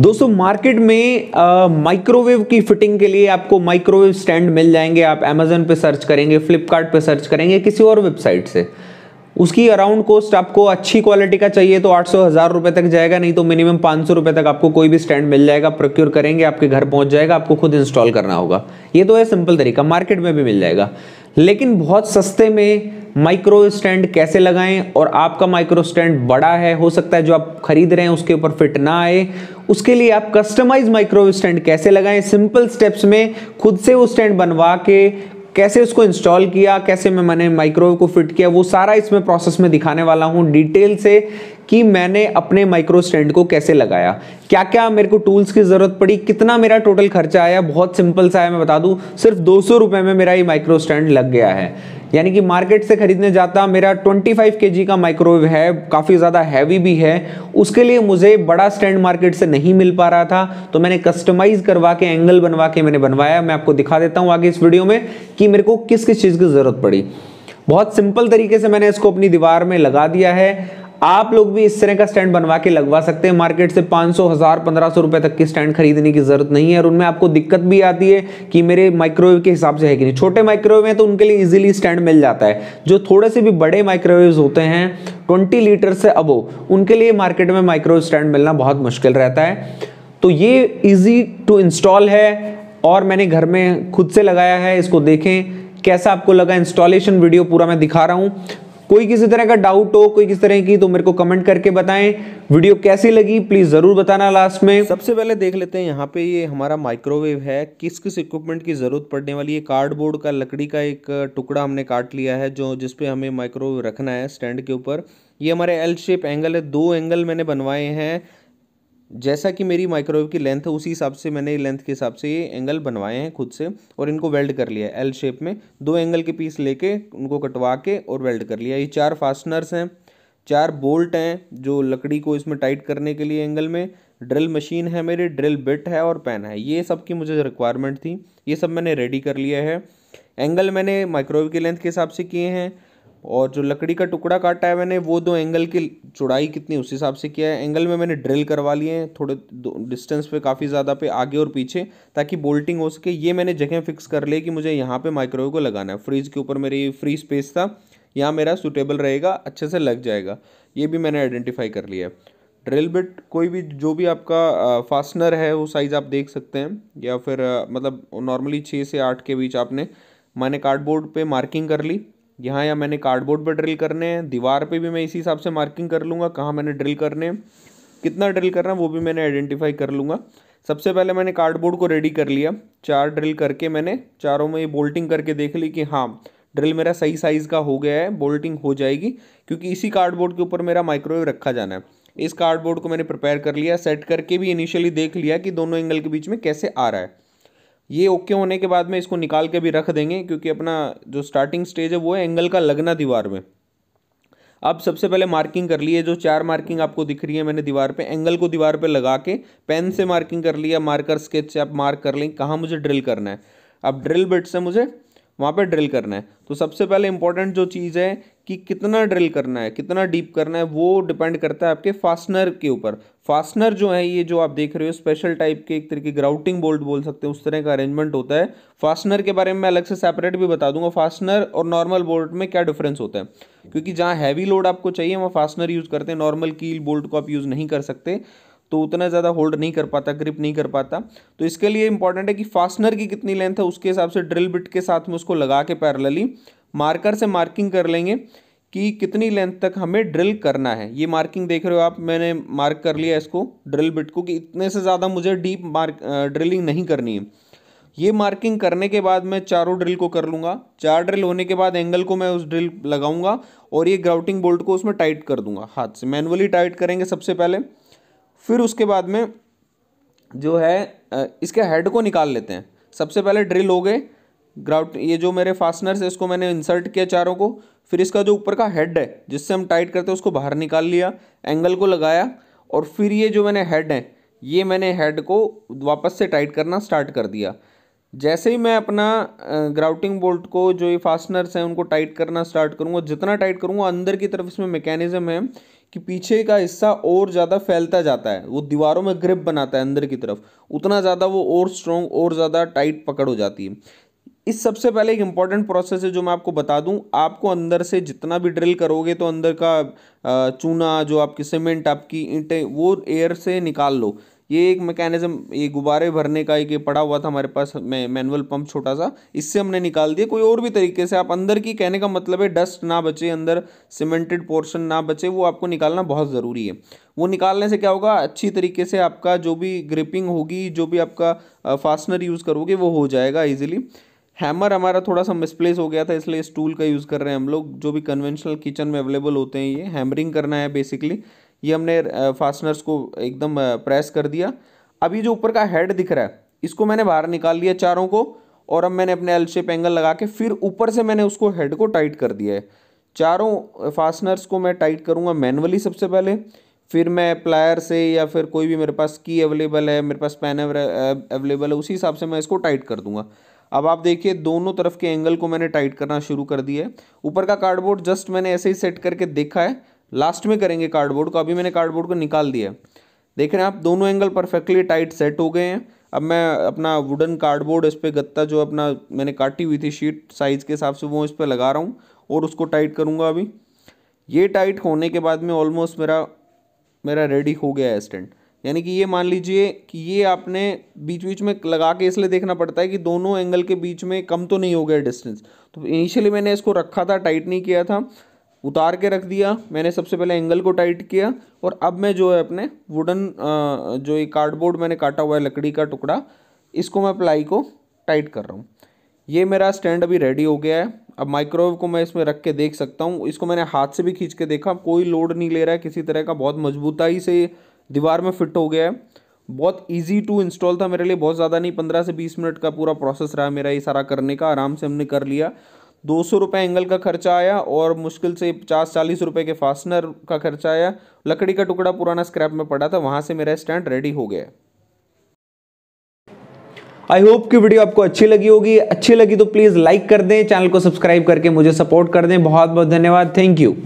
दोस्तों मार्केट में माइक्रोवेव की फिटिंग के लिए आपको माइक्रोवेव स्टैंड मिल जाएंगे आप अमेजोन पे सर्च करेंगे फ्लिपकार्ट सर्च करेंगे किसी और वेबसाइट से उसकी अराउंड कॉस्ट आपको अच्छी क्वालिटी का चाहिए तो आठ सौ हज़ार रुपये तक जाएगा नहीं तो मिनिमम पाँच सौ रुपये तक आपको कोई भी स्टैंड मिल जाएगा प्रोक्योर करेंगे आपके घर पहुंच जाएगा आपको खुद इंस्टॉल करना होगा ये तो है सिंपल तरीका मार्केट में भी मिल जाएगा लेकिन बहुत सस्ते में माइक्रो स्टैंड कैसे लगाएं और आपका माइक्रो स्टैंड बड़ा है हो सकता है जो आप खरीद रहे हैं उसके ऊपर फिट ना आए उसके लिए आप कस्टमाइज माइक्रो स्टैंड कैसे लगाएं सिंपल स्टेप्स में खुद से वो स्टैंड बनवा के कैसे उसको इंस्टॉल किया कैसे मैं मैंने माइक्रोवेव को फिट किया वो सारा इसमें प्रोसेस में दिखाने वाला हूँ डिटेल से कि मैंने अपने माइक्रो स्टैंड को कैसे लगाया क्या क्या मेरे को टूल्स की ज़रूरत पड़ी कितना मेरा टोटल खर्चा आया बहुत सिंपल सा है मैं बता दूँ सिर्फ दो सौ में, में मेरा ये माइक्रो स्टैंड लग गया है यानी कि मार्केट से खरीदने जाता मेरा 25 फाइव के का माइक्रोवेव है काफ़ी ज़्यादा हैवी भी है उसके लिए मुझे बड़ा स्टैंड मार्केट से नहीं मिल पा रहा था तो मैंने कस्टमाइज़ करवा के एंगल बनवा के मैंने बनवाया मैं आपको दिखा देता हूँ आगे इस वीडियो में कि मेरे को किस किस चीज़ की ज़रूरत पड़ी बहुत सिंपल तरीके से मैंने इसको अपनी दीवार में लगा दिया है आप लोग भी इस तरह का स्टैंड बनवा के लगवा सकते हैं मार्केट से 500 हज़ार पंद्रह सौ रुपये तक की स्टैंड खरीदने की ज़रूरत नहीं है और उनमें आपको दिक्कत भी आती है कि मेरे माइक्रोवेव के हिसाब से है कि नहीं छोटे माइक्रोवेव हैं तो उनके लिए इजीली स्टैंड मिल जाता है जो थोड़े से भी बड़े माइक्रोवेव होते हैं ट्वेंटी लीटर से अबो उनके लिए मार्केट में माइक्रोवेव स्टैंड मिलना बहुत मुश्किल रहता है तो ये ईजी टू इंस्टॉल है और मैंने घर में खुद से लगाया है इसको देखें कैसा आपको लगा इंस्टॉलेशन वीडियो पूरा मैं दिखा रहा हूँ कोई किसी तरह का डाउट हो कोई किसी तरह की तो मेरे को कमेंट करके बताएं वीडियो कैसी लगी प्लीज जरूर बताना लास्ट में सबसे पहले देख लेते हैं यहाँ पे ये हमारा माइक्रोवेव है किस किस इक्विपमेंट की जरूरत पड़ने वाली है कार्डबोर्ड का लकड़ी का एक टुकड़ा हमने काट लिया है जो जिसपे हमें माइक्रोवेव रखना है स्टैंड के ऊपर ये हमारे एल शेप एंगल है दो एंगल मैंने बनवाए हैं जैसा कि मेरी माइक्रोवेव की लेंथ है उसी हिसाब से मैंने लेंथ के हिसाब से ये एंगल बनवाए हैं खुद से और इनको वेल्ड कर लिया एल शेप में दो एंगल के पीस लेके उनको कटवा के और वेल्ड कर लिया ये चार फास्टनर्स हैं चार बोल्ट हैं जो लकड़ी को इसमें टाइट करने के लिए एंगल में ड्रिल मशीन है मेरी ड्रिल बिट है और पेन है ये सब की मुझे रिक्वायरमेंट थी ये सब मैंने रेडी कर लिया है एंगल मैंने माइक्रोवेव की लेंथ के हिसाब से किए हैं और जो लकड़ी का टुकड़ा काटा है मैंने वो दो एंगल की चौड़ाई कितनी उस हिसाब से किया है एंगल में मैंने ड्रिल करवा लिए हैं थोड़े डिस्टेंस पे काफ़ी ज़्यादा पे आगे और पीछे ताकि बोल्टिंग हो सके ये मैंने जगह फिक्स कर ले कि मुझे यहाँ पे माइक्रोवेव को लगाना है फ्रिज के ऊपर मेरी फ्री स्पेस था यहाँ मेरा सुटेबल रहेगा अच्छे से लग जाएगा ये भी मैंने आइडेंटिफाई कर लिया है ड्रिल बिट कोई भी जो भी आपका फास्टनर है वो साइज़ आप देख सकते हैं या फिर मतलब नॉर्मली छः से आठ के बीच आपने मैंने कार्डबोर्ड पे मार्किंग कर ली यहाँ या मैंने कार्डबोर्ड पर ड्रिल करने हैं दीवार पे भी मैं इसी हिसाब से मार्किंग कर लूँगा कहाँ मैंने ड्रिल करने हैं कितना ड्रिल करना वो भी मैंने आइडेंटिफाई कर लूँगा सबसे पहले मैंने कार्डबोर्ड को रेडी कर लिया चार ड्रिल करके मैंने चारों में ये बोल्टिंग करके देख ली कि हाँ ड्रिल मेरा सही साइज़ का हो गया है बोल्टिंग हो जाएगी क्योंकि इसी कार्डबोर्ड के ऊपर मेरा माइक्रोवेव रखा जाना है इस कार्डबोर्ड को मैंने प्रिपेयर कर लिया सेट करके भी इनिशियली देख लिया कि दोनों एंगल के बीच में कैसे आ रहा है ये ओके होने के बाद में इसको निकाल के भी रख देंगे क्योंकि अपना जो स्टार्टिंग स्टेज है वो है एंगल का लगना दीवार में अब सबसे पहले मार्किंग कर ली है जो चार मार्किंग आपको दिख रही है मैंने दीवार पे एंगल को दीवार पे लगा के पेन से मार्किंग कर लिया मार्कर स्केच से आप मार्क कर लें कहाँ मुझे ड्रिल करना है अब ड्रिल बिट से मुझे वहाँ पे ड्रिल करना है तो सबसे पहले इंपॉर्टेंट जो चीज़ है कि कितना ड्रिल करना है कितना डीप करना है वो डिपेंड करता है आपके फास्टनर के ऊपर फास्टनर जो है ये जो आप देख रहे हो स्पेशल टाइप के एक तरह की ग्राउटिंग बोल्ट बोल सकते हैं उस तरह का अरेंजमेंट होता है फास्टनर के बारे में मैं अलग से सेपरेट भी बता दूंगा फास्टनर और नॉर्मल बोल्ट में क्या डिफरेंस होता है क्योंकि जहाँ हैवी लोड आपको चाहिए वहाँ फास्टनर यूज़ करते हैं नॉर्मल कील बोल्ट को आप यूज़ नहीं कर सकते तो उतना ज़्यादा होल्ड नहीं कर पाता ग्रिप नहीं कर पाता तो इसके लिए इंपॉर्टेंट है कि फास्टनर की कितनी लेंथ है उसके हिसाब से ड्रिल बिट के साथ में उसको लगा के पैरलली मार्कर से मार्किंग कर लेंगे कि कितनी लेंथ तक हमें ड्रिल करना है ये मार्किंग देख रहे हो आप मैंने मार्क कर लिया इसको ड्रिल बिट को कि इतने से ज़्यादा मुझे डीप मार्क ड्रिलिंग नहीं करनी है ये मार्किंग करने के बाद मैं चारों ड्रिल को कर लूँगा चार ड्रिल होने के बाद एंगल को मैं उस ड्रिल लगाऊंगा और ये ग्राउटिंग बोल्ट को उसमें टाइट कर दूंगा हाथ से मैनुअली टाइट करेंगे सबसे पहले फिर उसके बाद में जो है इसके हेड को निकाल लेते हैं सबसे पहले ड्रिल हो गए ग्राउट ये जो मेरे फास्टनर्स है इसको मैंने इंसर्ट किया चारों को फिर इसका जो ऊपर का हेड है जिससे हम टाइट करते हैं उसको बाहर निकाल लिया एंगल को लगाया और फिर ये जो मैंने हेड है ये मैंने हेड को वापस से टाइट करना स्टार्ट कर दिया जैसे ही मैं अपना ग्राउटिंग बोल्ट को जो ये फास्टनर्स हैं उनको टाइट करना स्टार्ट करूँगा जितना टाइट करूँगा अंदर की तरफ इसमें मैकेनिज़म है कि पीछे का हिस्सा और ज़्यादा फैलता जाता है वो दीवारों में ग्रिप बनाता है अंदर की तरफ उतना ज़्यादा वो और स्ट्रॉन्ग और ज़्यादा टाइट पकड़ हो जाती है इस सबसे पहले एक इम्पॉर्टेंट प्रोसेस है जो मैं आपको बता दूं आपको अंदर से जितना भी ड्रिल करोगे तो अंदर का चूना जो आपकी सीमेंट आपकी ईंटें वो एयर से निकाल लो ये एक मैकेनिज्म ये गुब्बारे भरने का एक ये पड़ा हुआ था हमारे पास मैं मैनुअल पंप छोटा सा इससे हमने निकाल दिया कोई और भी तरीके से आप अंदर की कहने का मतलब है डस्ट ना बचे अंदर सीमेंटेड पोर्शन ना बचे वो आपको निकालना बहुत ज़रूरी है वो निकालने से क्या होगा अच्छी तरीके से आपका जो भी ग्रिपिंग होगी जो भी आपका फास्टनर यूज़ करोगे वो हो जाएगा ईजिली हैमर हमारा थोड़ा सा मिसप्लेस हो गया था इसलिए इस टूल का यूज़ कर रहे हैं हम लोग जो भी कन्वेंशनल किचन में अवेलेबल होते हैं ये हैमरिंग करना है बेसिकली ये हमने फास्टनर्स को एकदम प्रेस कर दिया अभी जो ऊपर का हेड दिख रहा है इसको मैंने बाहर निकाल लिया चारों को और अब मैंने अपने एल शेप एंगल लगा के फिर ऊपर से मैंने उसको हेड को टाइट कर दिया है चारों फास्टनर्स को मैं टाइट करूँगा मैनुअली सबसे पहले फिर मैं प्लायर से या फिर कोई भी मेरे पास की अवेलेबल है मेरे पास पेन अवेलेबल है उसी हिसाब से मैं इसको टाइट कर दूँगा अब आप देखिए दोनों तरफ के एंगल को मैंने टाइट करना शुरू कर दिया है ऊपर का कार्डबोर्ड जस्ट मैंने ऐसे ही सेट करके देखा है लास्ट में करेंगे कार्डबोर्ड को अभी मैंने कार्डबोर्ड को निकाल दिया है देख रहे हैं आप दोनों एंगल परफेक्टली टाइट सेट हो गए हैं अब मैं अपना वुडन कार्डबोर्ड इस पर गत्ता जो अपना मैंने काटी हुई थी शीट साइज़ के हिसाब से वो इस पर लगा रहा हूँ और उसको टाइट करूँगा अभी ये टाइट होने के बाद में ऑलमोस्ट मेरा मेरा रेडी हो गया है स्टैंड यानी कि ये मान लीजिए कि ये आपने बीच बीच में लगा के इसलिए देखना पड़ता है कि दोनों एंगल के बीच में कम तो नहीं हो गया डिस्टेंस तो इनिशियली मैंने इसको रखा था टाइट नहीं किया था उतार के रख दिया मैंने सबसे पहले एंगल को टाइट किया और अब मैं जो है अपने वुडन जो ये कार्डबोर्ड मैंने काटा हुआ है लकड़ी का टुकड़ा इसको मैं प्लाई को टाइट कर रहा हूँ ये मेरा स्टैंड अभी रेडी हो गया है अब माइक्रोवेव को मैं इसमें रख के देख सकता हूँ इसको मैंने हाथ से भी खींच के देखा कोई लोड नहीं ले रहा है किसी तरह का बहुत मजबूताई से दीवार में फिट हो गया है बहुत ईजी टू इंस्टॉल था मेरे लिए बहुत ज़्यादा नहीं पंद्रह से बीस मिनट का पूरा प्रोसेस रहा मेरा ये सारा करने का आराम से हमने कर लिया दो सौ रुपये एंगल का खर्चा आया और मुश्किल से पचास चालीस रुपये के फास्टनर का खर्चा आया लकड़ी का टुकड़ा पुराना स्क्रैप में पड़ा था वहाँ से मेरा स्टैंड रेडी हो गया आई होप कि वीडियो आपको अच्छी लगी होगी अच्छी लगी तो प्लीज़ लाइक कर दें चैनल को सब्सक्राइब करके मुझे सपोर्ट कर दें बहुत बहुत धन्यवाद थैंक यू